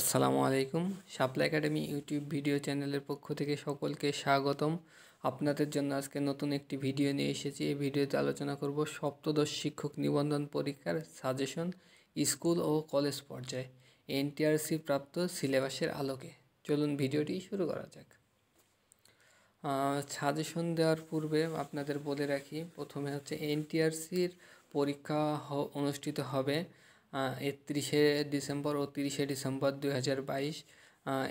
আসসালামু আলাইকুম supply academy YouTube video চ্যানেলের পক্ষ থেকে সকলকে স্বাগতম আপনাদের জন্য আজকে নতুন একটি ভিডিও নিয়ে এসেছি এই ভিডিওতে আলোচনা করব সপ্তদশ শিক্ষক নিবন্ধন পরীক্ষার সাজেশন স্কুল ও কলেজ পর্যায়ে এনটিআরসি প্রাপ্ত সিলেবাসের আলোকে চলুন ভিডিওটি শুরু করা যাক সাজেশন দেওয়ার পূর্বে আপনাদের বলে রাখি প্রথমে হচ্ছে এনটিআরসির পরীক্ষা অনুষ্ঠিত হবে একত্রিশে ডিসেম্বর ও তিরিশে ডিসেম্বর দুই হাজার বাইশ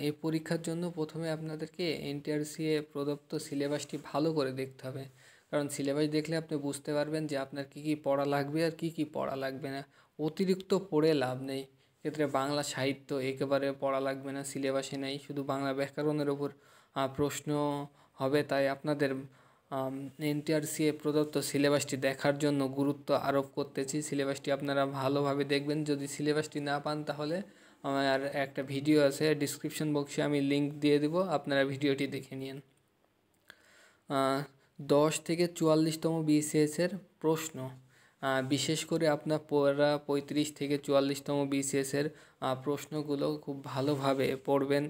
এই পরীক্ষার জন্য প্রথমে আপনাদেরকে এনটিআরসিএ প্রদত্ত সিলেবাসটি ভালো করে দেখতে হবে কারণ সিলেবাস দেখলে আপনি বুঝতে পারবেন যে আপনার কী কী পড়া লাগবে আর কী কী পড়া লাগবে না অতিরিক্ত পড়ে লাভ নেই ক্ষেত্রে বাংলা সাহিত্য একেবারে পড়া লাগবে না সিলেবাসে নেই শুধু বাংলা ব্যাকরণের ওপর প্রশ্ন হবে তাই আপনাদের এনটিআরসিএ প্রদত্ত সিলেবাসটি দেখার জন্য গুরুত্ব আরোপ করতেছি সিলেবাসটি আপনারা ভালোভাবে দেখবেন যদি সিলেবাসটি না পান তাহলে আমার একটা ভিডিও আছে ডিসক্রিপশন বক্সে আমি লিঙ্ক দিয়ে দেব আপনারা ভিডিওটি দেখে নিন দশ থেকে চুয়াল্লিশতম বিসিএসের প্রশ্ন বিশেষ করে আপনার পড়া পঁয়ত্রিশ থেকে চুয়াল্লিশতম বিসিএসের প্রশ্নগুলো খুব ভালোভাবে পড়বেন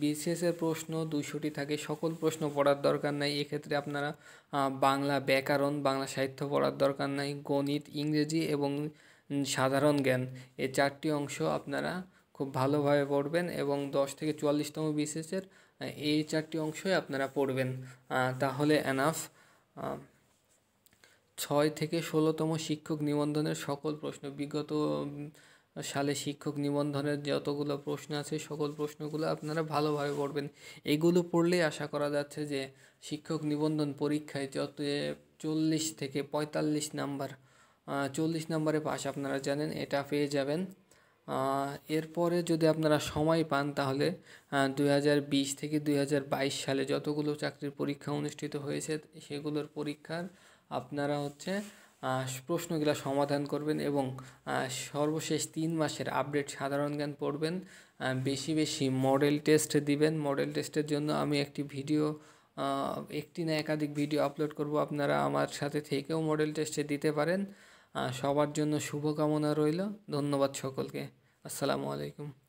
বিসিএসের প্রশ্ন দুশোটি থাকে সকল প্রশ্ন পড়ার দরকার নাই এক্ষেত্রে আপনারা বাংলা ব্যাকরণ বাংলা সাহিত্য পড়ার দরকার নাই গণিত ইংরেজি এবং সাধারণ জ্ঞান এই চারটি অংশ আপনারা খুব ভালোভাবে পড়বেন এবং দশ থেকে চুয়াল্লিশতম বিসিএসের এই চারটি অংশই আপনারা পড়বেন তাহলে অ্যানাফ ছয় থেকে ষোলোতম শিক্ষক নিবন্ধনের সকল প্রশ্ন বিগত সালে শিক্ষক নিবন্ধনের যতগুলো প্রশ্ন আছে সকল প্রশ্নগুলো আপনারা ভালোভাবে পড়বেন এগুলো পড়লেই আশা করা যাচ্ছে যে শিক্ষক নিবন্ধন পরীক্ষায় যত চল্লিশ থেকে পঁয়তাল্লিশ নাম্বার চল্লিশ নাম্বারে পাশ আপনারা জানেন এটা পেয়ে যাবেন এরপরে যদি আপনারা সময় পান তাহলে দুই থেকে দুই সালে যতগুলো চাকরির পরীক্ষা অনুষ্ঠিত হয়েছে সেগুলোর পরীক্ষার আপনারা হচ্ছে প্রশ্নগুলো সমাধান করবেন এবং সর্বশেষ তিন মাসের আপডেট সাধারণ জ্ঞান পড়বেন বেশি বেশি মডেল টেস্ট দিবেন মডেল টেস্টের জন্য আমি একটি ভিডিও একটি না একাধিক ভিডিও আপলোড করব আপনারা আমার সাথে থেকেও মডেল টেস্টে দিতে পারেন সবার জন্য শুভকামনা রইল ধন্যবাদ সকলকে আসসালামু আলাইকুম